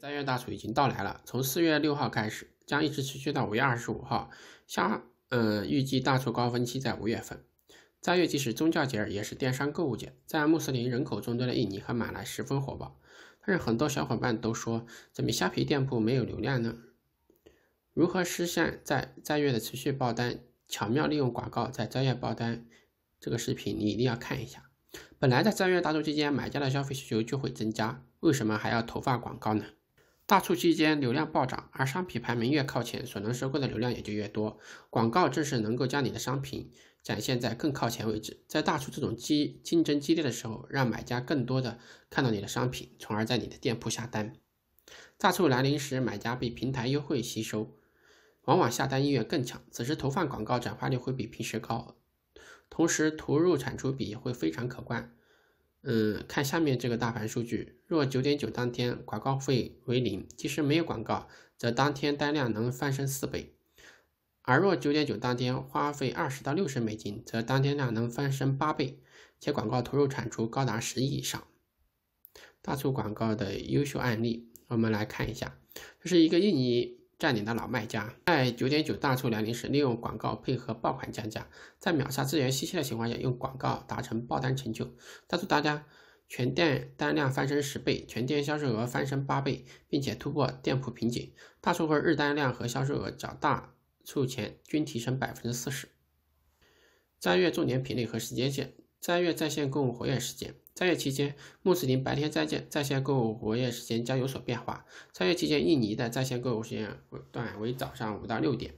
斋月大促已经到来了，从四月六号开始，将一直持续到五月二十五号。虾，呃，预计大促高峰期在五月份。斋月既是宗教节，也是电商购物节，在穆斯林人口众多的印尼和马来十分火爆。但是很多小伙伴都说，怎么虾皮店铺没有流量呢？如何实现在斋月的持续爆单？巧妙利用广告在斋月爆单，这个视频你一定要看一下。本来在斋月大促期间，买家的消费需求就会增加，为什么还要投放广告呢？大促期间流量暴涨，而商品排名越靠前，所能收购的流量也就越多。广告正是能够将你的商品展现在更靠前位置，在大促这种激竞争激烈的时候，让买家更多的看到你的商品，从而在你的店铺下单。大促来临时，买家比平台优惠吸收，往往下单意愿更强。此时投放广告转化率会比平时高，同时投入产出比也会非常可观。嗯，看下面这个大盘数据。若九点九当天广告费为零，即使没有广告，则当天单量能翻身四倍；而若九点九当天花费二十到六十美金，则当天量能翻身八倍，且广告投入产出高达十亿以上。大促广告的优秀案例，我们来看一下。这是一个印尼。占领的老卖家，在九点九大促来临时，利用广告配合爆款降价，在秒杀资源稀缺的情况下，用广告达成爆单成就。大促大家，全店单量翻身十倍，全店销售额翻身八倍，并且突破店铺瓶颈。大促后日单量和销售额较大促前均提升百分之四十。三月重点品类和时间线。斋月在线购物活跃时间。斋月期间，穆斯林白天在线在线购物活跃时间将有所变化。斋月期间，印尼的在线购物时间段为早上五到六点，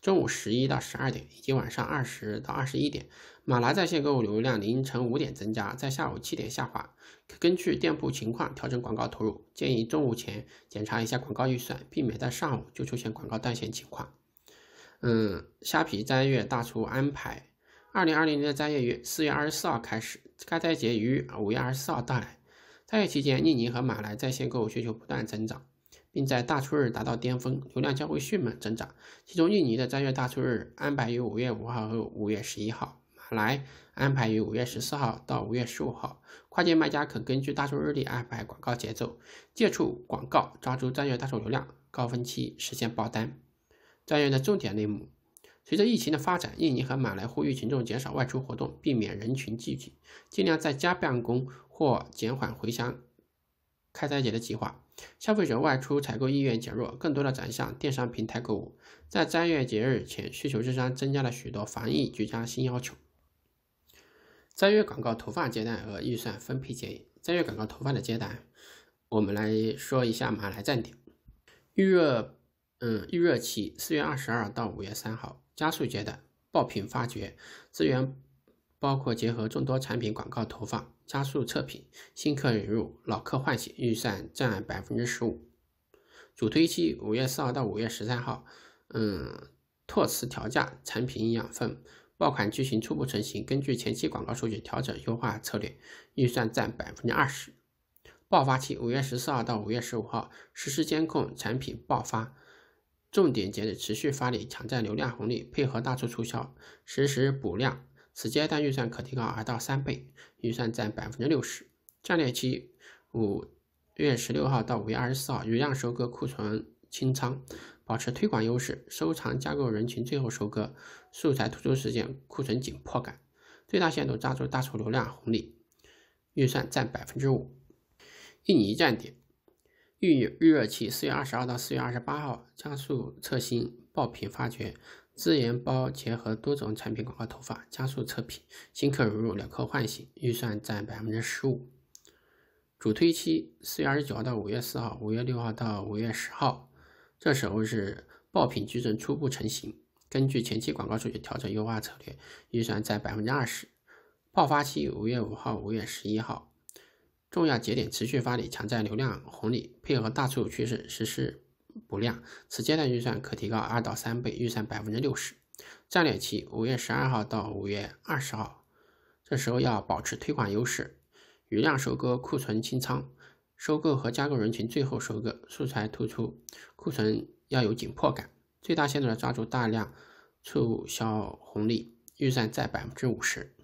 中午十一到十二点，以及晚上二十到二十一点。马来在线购物流量凌晨五点增加，在下午七点下滑。可根据店铺情况调整广告投入，建议中午前检查一下广告预算，避免在上午就出现广告断线情况。嗯，虾皮斋月大促安排。二零二零年的斋月于四月二十四号开始，开斋节于五月二十四号到来。斋月期间，印尼和马来在线购物需求不断增长，并在大初日达到巅峰，流量将会迅猛增长。其中，印尼的斋月大初日安排于五月五号和五月十一号，马来安排于五月十四号到五月十五号。跨境卖家可根据大初日历安排广告节奏，借助广告，抓住斋月大促流量高峰期，实现爆单。斋月的重点类目。随着疫情的发展，印尼和马来呼吁群众减少外出活动，避免人群聚集，尽量在家办公或减缓回乡、开斋节的计划。消费者外出采购意愿减弱，更多的转向电商平台购物。在斋月节日前，需求之上增加了许多防疫居家新要求。斋月广告投放阶段和预算分配建议。斋月广告投放的阶段，我们来说一下马来站点预热，嗯，预热期四月二十二到五月三号。加速节的爆品发掘资源包括结合众多产品广告投放、加速测评、新客引入、老客唤醒，预算占百分之十五。主推期五月四号到五月十三号，嗯，拓词调价、产品营养分、爆款剧情初步成型，根据前期广告数据调整优化策略，预算占百分之二十。爆发期五月十四号到五月十五号，实时监控产品爆发。重点节日持续发力，抢占流量红利，配合大促促销，实时补量。此阶段预算可提高二到三倍，预算占百分之六十。战略期五月十六号到五月二十四号，余量收割、库存清仓，保持推广优势，收藏加购人群最后收割。素材突出时间，库存紧迫感，最大限度抓住大促流量红利。预算占百分之五。印尼站点。预预热期四月二十二到四月二十八号，加速测新爆品发掘，资源包结合多种产品广告投放，加速测评新客融入，老客唤醒，预算占百分之十五。主推期四月二十九号到五月四号，五月六号到五月十号，这时候是爆品矩阵初步成型，根据前期广告数据调整优化策略，预算在百分之二十。爆发期五月五号五月十一号。重要节点持续发力，抢占流量红利，配合大促趋势实施补量。此阶段预算可提高二到三倍，预算百分之六十。战略期五月十二号到五月二十号，这时候要保持推广优势，余量收割、库存清仓、收购和加购人群最后收割，素材突出，库存要有紧迫感，最大限度的抓住大量促销红利，预算在百分之五十。